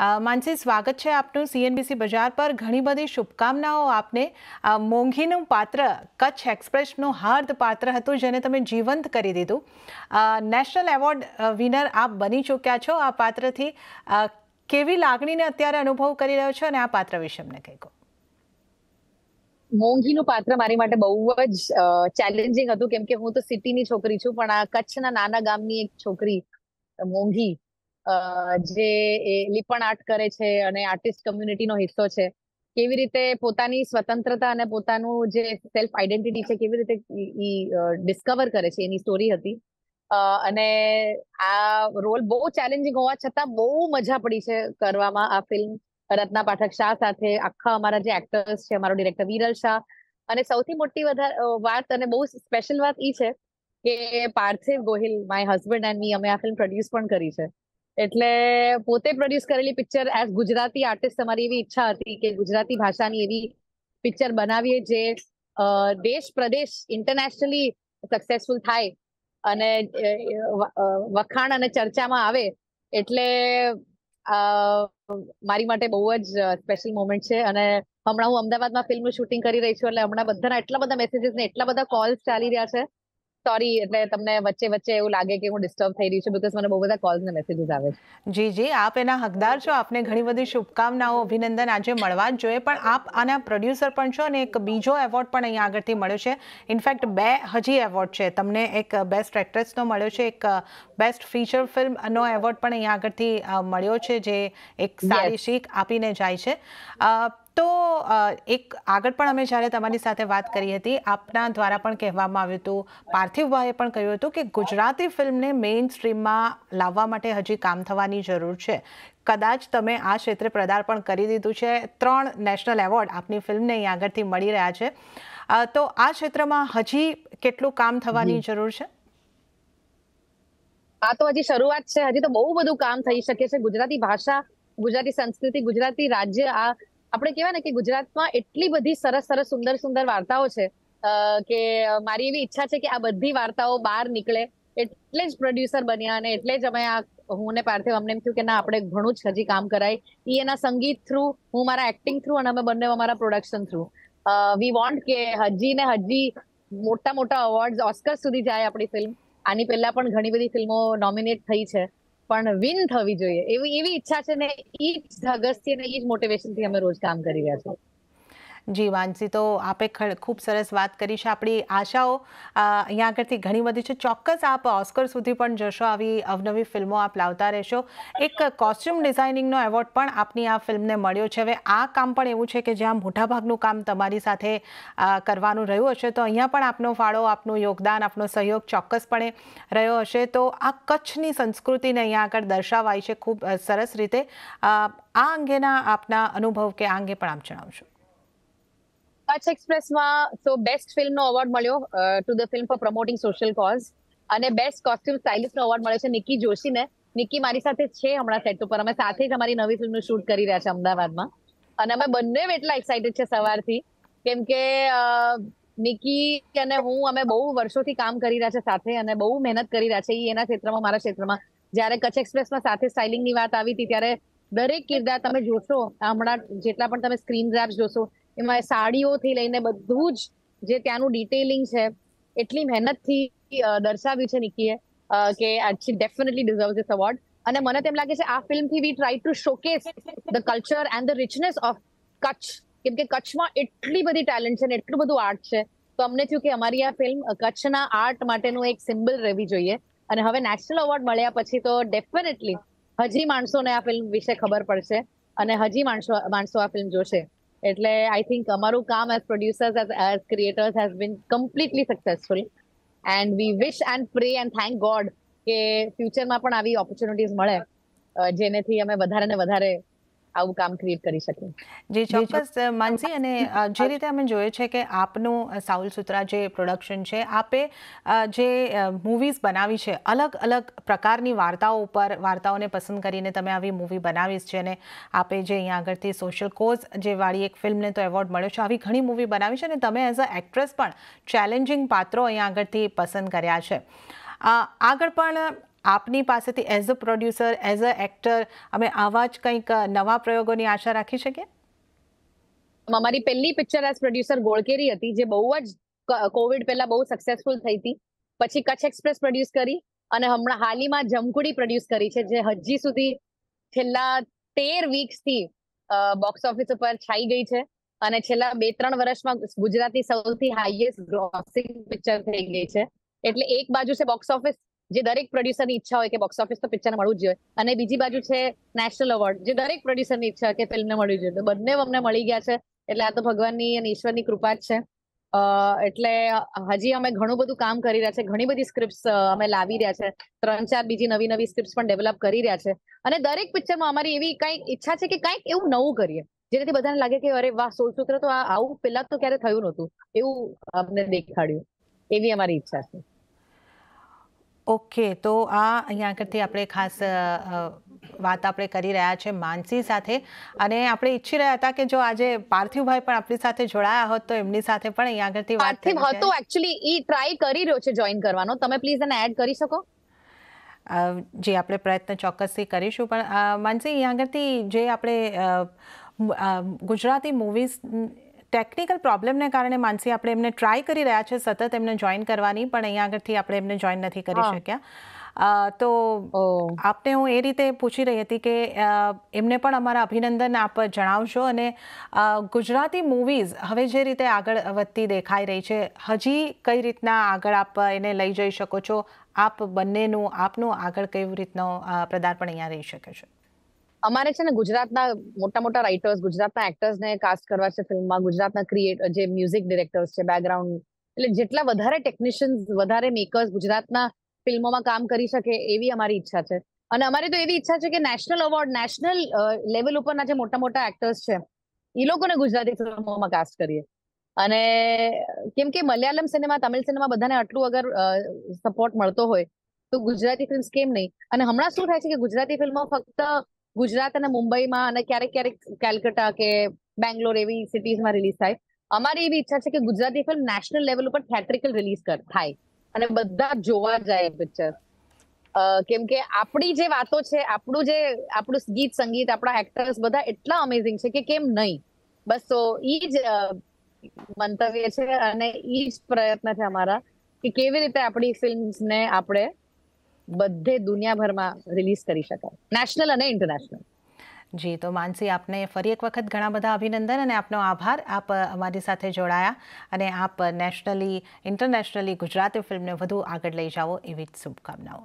માનસી સ્વાગત છે આપનું સીએનબીસી બજાર પર ઘણી બધી શુભકામનાઓ આપને મોંઘીનું પાત્ર કચ્છ એક્સપ્રેસનું હાર્દ પાત્ર હતું જેને તમે જીવંત કરી દીધું નેશનલ એવોર્ડ વિનર આપ બની ચૂક્યા છો આ પાત્રથી કેવી લાગણીને અત્યારે અનુભવ કરી રહ્યો છો અને આ પાત્ર વિશે અમને કહી કહો મોંઘીનું પાત્ર મારી માટે બહુ જ ચેલેન્જિંગ હતું કેમ કે હું તો સિટીની છોકરી છું પણ આ કચ્છના નાના ગામની એક છોકરી મોંઘી જે એ લીપણ આર્ટ કરે છે અને આર્ટિસ્ટ કમ્યુનિટીનો હિસ્સો છે કેવી રીતે પોતાની સ્વતંત્રતા અને પોતાનું જે સેલ્ફ આઈડેન્ટિટી છે કેવી રીતે ડિસ્કવર કરે છે એની સ્ટોરી હતી અને આ રોલ બહુ ચેલેન્જિંગ હોવા છતાં બહુ મજા પડી છે કરવામાં આ ફિલ્મ રત્ના પાઠક શાહ સાથે આખા અમારા જે એક્ટર્સ છે અમારો ડિરેક્ટર વિરલ શાહ અને સૌથી મોટી વાત અને બહુ સ્પેશિયલ વાત એ છે કે Parthiv Gohil my husband and me અમે આ ફિલ્મ પ્રોડ્યુસ પણ કરી છે એટલે પોતે પ્રોડ્યુસ કરેલી પિક્ચર એઝ ગુજરાતી આર્ટિસ્ટ તમારી એવી ઈચ્છા હતી કે ગુજરાતી ભાષાની એવી પિક્ચર બનાવીએ જે દેશ પ્રદેશ ઇન્ટરનેશનલી સક્સેસફુલ થાય અને વખાણ અને ચર્ચામાં આવે એટલે મારી માટે બહુ જ સ્પેશિયલ મોમેન્ટ છે અને હમણાં હું અમદાવાદમાં ફિલ્મનું શૂટિંગ કરી રહી છું એટલે હમણાં બધાના એટલા બધા મેસેજીસ ને એટલા બધા કોલ્સ ચાલી રહ્યા છે સોરી એટલે તમને વચ્ચે વચ્ચે એવું લાગે કે હું ડિસ્ટર્બ થઈ રહી છું બિકોઝ મને બહુ બધા કોલ્સ ને મેસેજીસ આવે છે જી જી આપ એના હકદાર છો આપને ઘણી બધી શુભકામનાઓ અભિનંદન આજે મળવા જ જોઈએ પણ આપ આના પ્રોડ્યુસર પણ છો અને એક બીજો એવોર્ડ પણ અહીંયા આગળથી મળ્યો છે ઇનફેક્ટ બે હજી એવોર્ડ છે તમને એક બેસ્ટ એક્ટ્રેસનો મળ્યો છે એક બેસ્ટ ફીચર ફિલ્મનો એવોર્ડ પણ અહીંયા આગળથી મળ્યો છે જે એક સારી શીખ આપીને જાય છે તો એક આગળ પણ અમે જ્યારે તમારી સાથે વાત કરી હતી આપના દ્વારા પણ કહેવામાં આવ્યું હતું પાર્થિવભાઈએ પણ કહ્યું હતું કે ગુજરાતી ફિલ્મને મેઇન સ્ટ્રીમમાં લાવવા માટે હજી કામ થવાની જરૂર છે કદાચ તમે આ ક્ષેત્રે પ્રદાર્પણ કરી દીધું છે ત્રણ નેશનલ એવોર્ડ આપની ફિલ્મને અહીં આગળથી મળી રહ્યા છે તો આ ક્ષેત્રમાં હજી કેટલું કામ થવાની જરૂર છે આ તો હજી શરૂઆત છે હજી તો બહુ બધું કામ થઈ શકે છે ગુજરાતી ભાષા ગુજરાતી સંસ્કૃતિ ગુજરાતી રાજ્ય આ આપણે કહેવાય ને કે ગુજરાતમાં એટલી બધી સરસ સરસ સુંદર સુંદર વાર્તાઓ છે કે મારી એવી ઈચ્છા છે કે આ બધી વાર્તાઓ બહાર નીકળે એટલે જ પ્રોડ્યુસર બન્યા અને એટલે જ અમે આ હું ને પાર્થિવ અમને એમ થયું કે ના આપણે ઘણું જ હજી કામ કરાય એ એના સંગીત થ્રુ હું મારા એક્ટિંગ થ્રુ અને અમે બંને અમારા પ્રોડક્શન થ્રુ વી વોન્ટ કે હજી ને હજી મોટા મોટા અવોર્ડ ઓસ્કર સુધી જાય આપણી ફિલ્મ આની પહેલા પણ ઘણી બધી ફિલ્મો નોમિનેટ થઈ છે પણ વિન થવી જોઈએ એવી એવી ઈચ્છા છે ને એ જ ધગસથી અને એ જ મોટિવેશન થી અમે રોજ કામ કરી રહ્યા છીએ જી માનસી તો આપે ખૂબ સરસ વાત કરી છે આપણી આશાઓ અહીંયા આગળથી ઘણી બધી છે ચોક્કસ આપ ઓસ્કર સુધી પણ જશો આવી અવનવી ફિલ્મો આપ લાવતા રહેશો એક કોસ્ટ્યુમ ડિઝાઇનિંગનો એવોર્ડ પણ આપની આ ફિલ્મને મળ્યો છે હવે આ કામ પણ એવું છે કે જ્યાં મોટાભાગનું કામ તમારી સાથે કરવાનું રહ્યું હશે તો અહીંયા પણ આપનો ફાળો આપનું યોગદાન આપનો સહયોગ ચોક્કસપણે રહ્યો હશે તો આ કચ્છની સંસ્કૃતિને અહીંયા આગળ દર્શાવાય છે ખૂબ સરસ રીતે આ અંગેના આપના અનુભવ કે આ અંગે પણ આપ જણાવશો કચ્છ એક્સપ્રેસમાં તો બેસ્ટ ફિલ્મનો એવોર્ડ મળ્યો to the film for promoting social cause અને બેસ્ટ કોસ્ટ્યુમ સ્ટાઇલિસ્ટનો એવોર્ડ મળ્યો છે નિકી જોશીને નિકી મારી સાથે છે હમણાં સેટ ઉપર અમે સાથે જ અમારી નવી ફિલ્મનું શૂટ કરી રહ્યા છે અમદાવાદમાં અને અમે બંને એટલા એક્સાઇટેડ છે સવારથી કેમ કે નિકી અને હું અમે બહુ વર્ષોથી કામ કરી રહ્યા છે સાથે અને બહુ મહેનત કરી રહ્યા છે એ એના ક્ષેત્રમાં મારા ક્ષેત્રમાં જ્યારે કચ્છ એક્સપ્રેસમાં સાથે સ્ટાઇલિંગની વાત આવી હતી ત્યારે દરેક કિરદાર તમે જોશો હમણાં જેટલા પણ તમે સ્ક્રીન ગ્રાફ જોશો એમાં સાડીઓથી લઈને બધું જ જે ત્યાંનું ડિટેલિંગ છે એટલી મહેનતથી દર્શાવ્યું છે નિકીએ કે she definitely deserve this award અને મને તેમ લાગે છે આ ફિલ્મથી we try to showcase the culture and the richness of Kutch કેમ કે કચ્છમાં એટલી બધી ટેલેન્ટ છે ને એટલું બધું આર્ટ છે તો અમને થયું કે અમારી આ ફિલ્મ કચ્છના આર્ટ માટેનું એક સિમ્બલ રહેવી જોઈએ અને હવે નેશનલ અવોર્ડ મળ્યા પછી તો ડેફિનેટલી હજી માણસોને આ ફિલ્મ વિશે ખબર પડશે અને હજી માણસો માણસો આ ફિલ્મ જોશે એટલે આઈ થિંક અમારું કામ as producers as as creators has been completely successful and we wish and pray and thank God કે ફ્યુચરમાં પણ આવી ઓપોર્ચ્યુનિટીઝ મળે જેનેથી અમે વધારે ને વધારે આવું કામ ક્રિએટ કરી શકે જે ચોક્કસ માનસી અને જે રીતે અમે જોઈએ છે કે આપનું સાઉલ સૂત્રા જે પ્રોડક્શન છે આપે જે મૂવીઝ બનાવી છે અલગ અલગ પ્રકારની વાર્તાઓ ઉપર વાર્તાઓને પસંદ કરીને તમે આવી મૂવી બનાવી છે અને આપે જે અહીંયા આગળથી સોશિયલ કોઝ જે વાળી એક ફિલ્મને તો એવોર્ડ મળ્યો છે આવી ઘણી મૂવી બનાવી છે અને તમે એઝ અ એક્ટ્રેસ પણ ચેલેન્જિંગ પાત્રો અહીંયા આગળથી પસંદ કર્યા છે આગળ પણ આપની પાસેથી as a producer as a actor અમે આવા જ કંઈક નવા પ્રયોગોની આશા રાખી શકીએ અમારી પહેલી પિક્ચર એઝ પ્રોડ્યુસર ગોળકેરી હતી જે બહુ જ કોવિડ પહેલા બહુ સક્સેસફુલ થઈ હતી પછી કચ્છ એક્સપ્રેસ પ્રોડ્યુસ કરી અને હમણાં હાલીમાં જમકુડી પ્રોડ્યુસ કરી છે જે હજી સુધી છેલ્લા તેર થી બોક્સ ઓફિસ ઉપર છાઈ ગઈ છે અને છેલ્લા બે ત્રણ વર્ષમાં ગુજરાતી સૌથી હાઈએસ્ટ ગ્રોસિંગ પિક્ચર થઈ ગઈ છે એટલે એક બાજુ છે બોક્સ ઓફિસ જે દરેક પ્રોડ્યુસરની ઈચ્છા હોય કે બોક્સ ઓફિસ તો પિક્ચરને મળવું જોઈએ અને બીજી બાજુ છે નેશનલ એવોર્ડ જે દરેક પ્રોડ્યુસરની ઈચ્છા કે ફિલ્મને મળવી જોઈએ તો બંને અમને મળી ગયા છે એટલે આ તો ભગવાનની અને ઈશ્વરની કૃપા જ છે એટલે હજી અમે ઘણું બધું કામ કરી રહ્યા છે ઘણી બધી સ્ક્રિપ્ટ અમે લાવી રહ્યા છે ત્રણ ચાર બીજી નવી નવી સ્ક્રિપ્ટ પણ ડેવલપ કરી રહ્યા છે અને દરેક પિક્ચરમાં અમારી એવી કંઈક ઈચ્છા છે કે કંઈક એવું નવું કરીએ જેનાથી બધાને લાગે કે અરે વાહ સોલસૂત્ર તો આવું પેલા તો ક્યારે થયું નહોતું એવું અમને દેખાડ્યું એવી અમારી ઈચ્છા છે ઓકે તો આ અહીંયા આગળથી આપણે ખાસ વાત આપણે કરી રહ્યા છે માનસી સાથે અને આપણે ઈચ્છી રહ્યા હતા કે જો આજે પાર્થિવભાઈ પણ આપણી સાથે જોડાયા હોત તો એમની સાથે પણ અહીંયા આગળથી પાર્થિવ હતો એકચ્યુઅલી ઈ ટ્રાય કરી રહ્યો છે જોઈન કરવાનો તમે પ્લીઝ એને એડ કરી શકો જે આપણે પ્રયત્ન ચોક્કસથી કરીશું પણ માનસી અહીંયા આગળથી જે આપણે ગુજરાતી મૂવીઝ ટેકનિકલ પ્રોબ્લેમને કારણે માનસી આપણે એમને ટ્રાય કરી રહ્યા છે સતત એમને જોઈન કરવાની પણ અહીંયા આગળથી આપણે એમને જોઈન નથી કરી શક્યા તો આપને હું એ રીતે પૂછી રહી હતી કે એમને પણ અમારા અભિનંદન આપ જણાવશો અને ગુજરાતી મૂવીઝ હવે જે રીતે આગળ વધતી દેખાઈ રહી છે હજી કઈ રીતના આગળ આપ એને લઈ જઈ શકો છો આપ બંનેનું આપનું આગળ કેવી રીતનો પ્રદાર્પણ અહીંયા રહી શકે છે અમારે છે ને ગુજરાતના મોટા મોટા રાઇટર્સ ગુજરાતના એક્ટર્સને કાસ્ટ કરવા છે ફિલ્મમાં ગુજરાતના ક્રિએટ જે મ્યુઝિક ડિરેક્ટર્સ છે બેકગ્રાઉન્ડ એટલે જેટલા વધારે ટેકનિશિયન્સ વધારે મેકર્સ ગુજરાતના ફિલ્મોમાં કામ કરી શકે એવી અમારી ઈચ્છા છે અને અમારી તો એવી ઈચ્છા છે કે નેશનલ અવોર્ડ નેશનલ લેવલ ઉપરના જે મોટા મોટા એક્ટર્સ છે એ લોકોને ગુજરાતી ફિલ્મોમાં કાસ્ટ કરીએ અને કેમ કે મલયાલમ સિનેમા તમિલ સિનેમા બધાને આટલું અગર સપોર્ટ મળતો હોય તો ગુજરાતી ફિલ્મ કેમ નહીં અને હમણાં શું થાય છે કે ગુજરાતી ફિલ્મો ફક્ત ગુજરાત અને મુંબઈમાં અને ક્યારેક ક્યારેક કેલકટા કે બેંગ્લોર એવી સિટીઝમાં રિલીઝ થાય અમારી એવી ઈચ્છા છે કે ગુજરાતી ફિલ્મ નેશનલ લેવલ ઉપર થિયેટ્રિકલ રિલીઝ થાય અને બધા જોવા જાય પિક્ચર કેમ કે આપણી જે વાતો છે આપણું જે આપણું ગીત સંગીત આપણા એક્ટર્સ બધા એટલા અમેઝિંગ છે કે કેમ નહીં બસ તો ઈ જ મંતવ્ય છે અને ઈ જ પ્રયત્ન છે અમારા કે કેવી રીતે આપણી ફિલ્મ્સને આપણે બધે દુનિયાભરમાં રિલીઝ કરી શકાય નેશનલ અને ઇન્ટરનેશનલ જી તો માનસી આપને ફરી એક વખત ઘણા બધા અભિનંદન અને આપનો આભાર આપ અમારી સાથે જોડાયા અને આપ નેશનલી ઇન્ટરનેશનલી ગુજરાતી ફિલ્મને વધુ આગળ લઈ જાઓ એવી જ શુભકામનાઓ